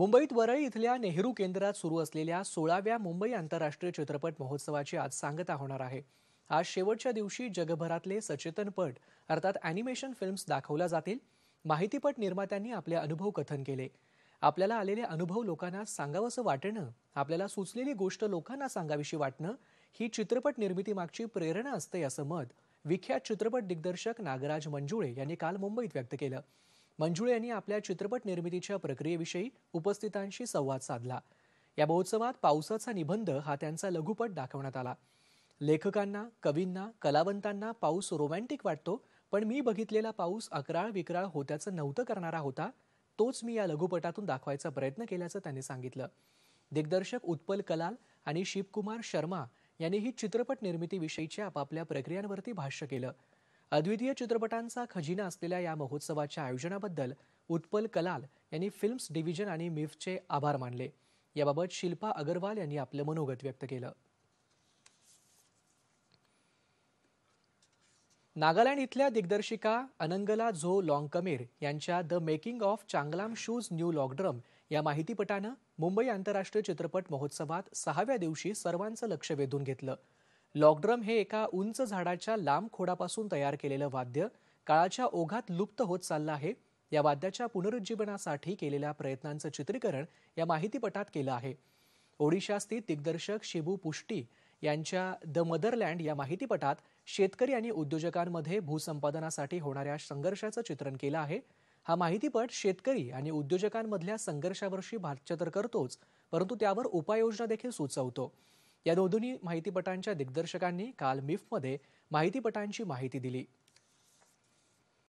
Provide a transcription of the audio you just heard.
मुंबईत वरळी इथल्या नेहरू केंद्रात सुरू असलेल्या सोळाव्या मुंबई आंतरराष्ट्रीय चित्रपट महोत्सवाची आज सांगता होणार आहे आज शेवटच्या दिवशी जगभरातले सचेतनपट अर्थात अॅनिमेशन फिल्म्स दाखवल्या जातील माहितीपट निर्मात्यांनी आपले अनुभव कथन केले आपल्याला आलेले अनुभव लोकांना सांगावंसं वाटणं आपल्याला सुचलेली गोष्ट लोकांना सांगावीशी वाटणं ही चित्रपट निर्मितीमागची प्रेरणा असते असं मत विख्यात चित्रपट दिग्दर्शक नागराज मंजुळे यांनी काल मुंबईत व्यक्त केलं मंजुळे यांनी आपल्या चित्रपट निर्मितीच्या प्रक्रियेविषयी उपस्थितांशी संवाद साधला या महोत्सवात पावसाचा निबंध हा त्यांचा लघुपट दाखवण्यात आला लेखकांना कवींना कलावंतांना पाऊस रोमॅन्टिक वाटतो पण मी बघितलेला पाऊस अकराळ विक्राळ होत्याचं नव्हतं करणारा होता तोच मी या लघुपटातून दाखवायचा प्रयत्न केल्याचं त्यांनी सांगितलं दिग्दर्शक उत्पल कलाल आणि शिवकुमार शर्मा यांनीही चित्रपट निर्मितीविषयीच्या आपापल्या प्रक्रियांवरती भाष्य केलं अद्वितीय चित्रपटांचा खजिना असलेल्या या महोत्सवाच्या आयोजनाबद्दल उत्पल कलाल यांनी फिल्म्स डिव्हिजन आणि मिफचे आभार मानले याबाबत शिल्पा अगरवाल यांनी आपलं मनोगत व्यक्त केलं नागालँड इथल्या दिग्दर्शिका अनंगला झो लॉंगकमेर यांच्या द मेकिंग ऑफ चांगलाम शूज न्यू लॉकड्रम या माहितीपटानं मुंबई आंतरराष्ट्रीय चित्रपट महोत्सवात सहाव्या दिवशी सर्वांचं लक्ष वेधून घेतलं लॉकड्रम हे एका उंच झाडाच्या लांब खोडापासून तयार केलेलं वाद्य काळाच्या ओघात लुप्त होत चाललं आहे या वाद्याच्या पुनरुज्जीवनासाठी केलेल्या प्रयत्नांचं चित्रीकरण या माहितीपटात केलं आहे ओडिशा स्थित दिग्दर्शक शिबू पुष्टी यांच्या द मदरलँड या माहितीपटात शेतकरी आणि उद्योजकांमध्ये भूसंपादनासाठी होणाऱ्या संघर्षाचं चित्रण केलं आहे हा माहितीपट शेतकरी आणि उद्योजकांमधल्या संघर्षावरशी भाष्य तर करतोच परंतु त्यावर उपाययोजना देखील सुचवतो या दोन्ही माहितीपटांच्या दिग्दर्शकांनी काल मिफमध्ये माहितीपटांची माहिती दिली